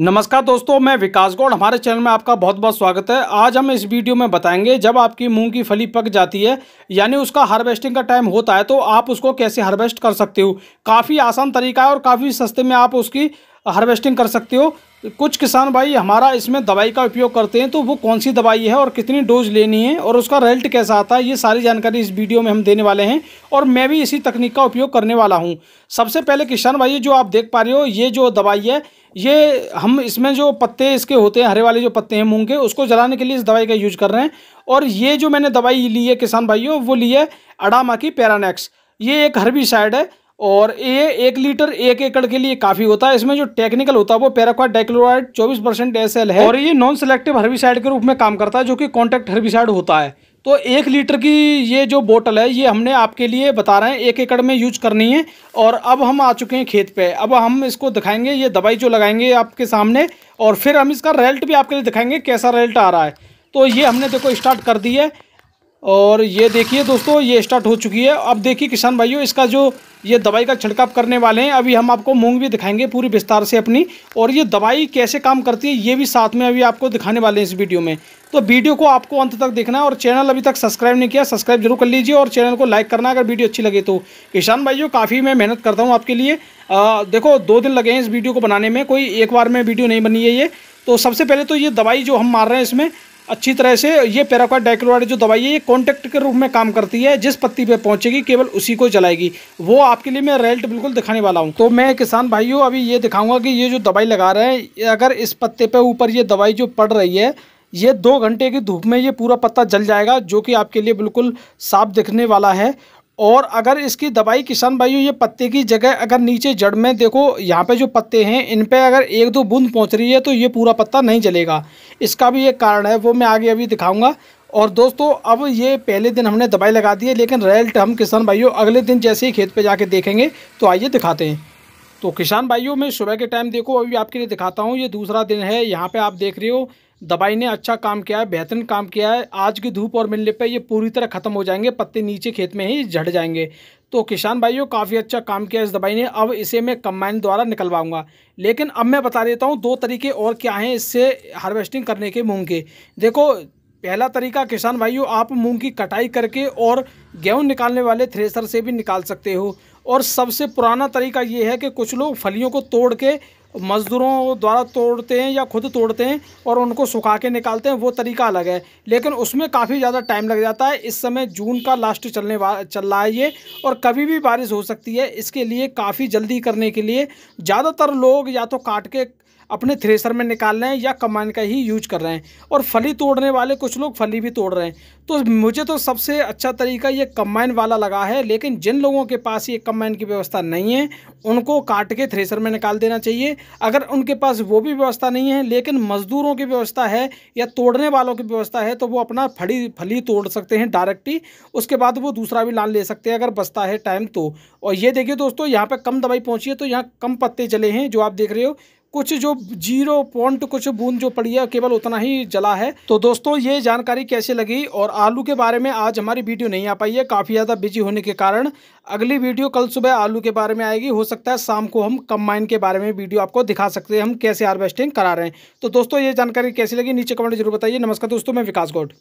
नमस्कार दोस्तों मैं विकास गौड़ हमारे चैनल में आपका बहुत बहुत स्वागत है आज हम इस वीडियो में बताएंगे जब आपकी मूंग की फली पक जाती है यानी उसका हार्वेस्टिंग का टाइम होता है तो आप उसको कैसे हार्वेस्ट कर सकते हो काफ़ी आसान तरीका है और काफ़ी सस्ते में आप उसकी हार्वेस्टिंग कर सकते हो कुछ किसान भाई हमारा इसमें दवाई का उपयोग करते हैं तो वो कौन सी दवाई है और कितनी डोज लेनी है और उसका रिजल्ट कैसा आता है ये सारी जानकारी इस वीडियो में हम देने वाले हैं और मैं भी इसी तकनीक का उपयोग करने वाला हूँ सबसे पहले किसान भाई जो आप देख पा रहे हो ये जो दवाई है ये हम इसमें जो पत्ते इसके होते हैं हरे वाले जो पत्ते हैं मूंग के उसको जलाने के लिए इस दवाई का यूज कर रहे हैं और ये जो मैंने दवाई ली है किसान भाइयों वो ली है अडामा की पैरानेक्स ये एक साइड है और ये एक लीटर एक एकड़ के लिए काफ़ी होता है इसमें जो टेक्निकल होता है वो पैराक्वा डाइक्लोराइड चौबीस परसेंट एस है और ये नॉन सिलेक्टिव हर्बिसाइड के रूप में काम करता है जो कि कॉन्टैक्ट हर्बिसाइड होता है तो एक लीटर की ये जो बोतल है ये हमने आपके लिए बता रहे हैं एक एकड़ में यूज करनी है और अब हम आ चुके हैं खेत पे अब हम इसको दिखाएंगे ये दवाई जो लगाएंगे आपके सामने और फिर हम इसका रेल्ट भी आपके लिए दिखाएंगे कैसा रेल्ट आ रहा है तो ये हमने देखो स्टार्ट कर दी है और ये देखिए दोस्तों ये स्टार्ट हो चुकी है अब देखिए किसान भाइयों इसका जो ये दवाई का छिड़काव करने वाले हैं अभी हम आपको मूंग भी दिखाएंगे पूरी विस्तार से अपनी और ये दवाई कैसे काम करती है ये भी साथ में अभी आपको दिखाने वाले हैं इस वीडियो में तो वीडियो को आपको अंत तक देखना और चैनल अभी तक सब्सक्राइब नहीं किया सब्सक्राइब जरूर कर लीजिए और चैनल को लाइक करना अगर वीडियो अच्छी लगे तो ईशान भाई जो काफ़ी मैं मेहनत करता हूँ आपके लिए आ, देखो दो दिन लगे हैं इस वीडियो को बनाने में कोई एक बार में वीडियो नहीं बनी है ये तो सबसे पहले तो ये दवाई जो हम मार रहे हैं इसमें अच्छी तरह से ये पैराक्वाइड डाइक्लोराइड जो दवाई है ये कॉन्टैक्ट के रूप में काम करती है जिस पत्ती पे पहुंचेगी केवल उसी को जलाएगी वो आपके लिए मैं रेल्ट बिल्कुल दिखाने वाला हूँ तो मैं किसान भाइयों अभी ये दिखाऊंगा कि ये जो दवाई लगा रहे हैं अगर इस पत्ते पे ऊपर ये दवाई जो पड़ रही है ये दो घंटे की धूप में ये पूरा पत्ता जल जाएगा जो कि आपके लिए बिल्कुल साफ दिखने वाला है और अगर इसकी दवाई किसान भाइयों ये पत्ते की जगह अगर नीचे जड़ में देखो यहाँ पे जो पत्ते हैं इन पे अगर एक दो बूंद पहुँच रही है तो ये पूरा पत्ता नहीं जलेगा इसका भी एक कारण है वो मैं आगे अभी दिखाऊंगा और दोस्तों अब ये पहले दिन हमने दवाई लगा दी है लेकिन रेल्ट हम किसान भाइयों अगले दिन जैसे ही खेत पर जाके देखेंगे तो आइए दिखाते हैं तो किसान भाइयों में सुबह के टाइम देखो अभी आपके लिए दिखाता हूँ ये दूसरा दिन है यहाँ पर आप देख रहे हो दवाई ने अच्छा काम किया है बेहतरीन काम किया है आज की धूप और मिलने पे ये पूरी तरह ख़त्म हो जाएंगे पत्ते नीचे खेत में ही झड़ जाएंगे तो किसान भाइयों काफ़ी अच्छा काम किया इस दवाई ने अब इसे मैं कम्बाइन द्वारा निकलवाऊंगा लेकिन अब मैं बता देता हूँ दो तरीके और क्या हैं इससे हार्वेस्टिंग करने के मूँग के देखो पहला तरीका किसान भाइयों आप मूँग की कटाई करके और गेहूँ निकालने वाले थ्रेसर से भी निकाल सकते हो और सबसे पुराना तरीका ये है कि कुछ लोग फलियों को तोड़ के मज़दूरों द्वारा तोड़ते हैं या खुद तोड़ते हैं और उनको सुखा के निकालते हैं वो तरीका अलग है लेकिन उसमें काफ़ी ज़्यादा टाइम लग जाता है इस समय जून का लास्ट चलने चल रहा है ये और कभी भी बारिश हो सकती है इसके लिए काफ़ी जल्दी करने के लिए ज़्यादातर लोग या तो काट के अपने थ्रेसर में निकाल रहे हैं या कमान का ही यूज कर रहे हैं और फली तोड़ने वाले कुछ लोग फली भी तोड़ रहे हैं तो मुझे तो सबसे अच्छा तरीका ये कम्बाइन वाला लगा है लेकिन जिन लोगों के पास ये कम्बाइन की व्यवस्था नहीं है उनको काट के थ्रेसर में निकाल देना चाहिए अगर उनके पास वो भी व्यवस्था नहीं है लेकिन मजदूरों की व्यवस्था है या तोड़ने वालों की व्यवस्था है तो वो अपना फली फली तोड़ सकते हैं डायरेक्ट ही उसके बाद वो दूसरा भी लान ले सकते हैं अगर बसता है टाइम तो और ये देखिए दोस्तों यहाँ पर कम दवाई पहुँची है तो यहाँ कम पत्ते चले हैं जो आप देख रहे हो कुछ जो जीरो पॉइंट कुछ बूंद जो पड़ी है केवल उतना ही जला है तो दोस्तों ये जानकारी कैसे लगी और आलू के बारे में आज हमारी वीडियो नहीं आ पाई है काफ़ी ज़्यादा बिजी होने के कारण अगली वीडियो कल सुबह आलू के बारे में आएगी हो सकता है शाम को हम कम्बाइन के बारे में वीडियो आपको दिखा सकते हैं हम कैसे हार्वेस्टिंग करा रहे हैं तो दोस्तों ये जानकारी कैसी लगी नीचे कमेंट जरूर बताइए नमस्कार दोस्तों मैं विकास गौड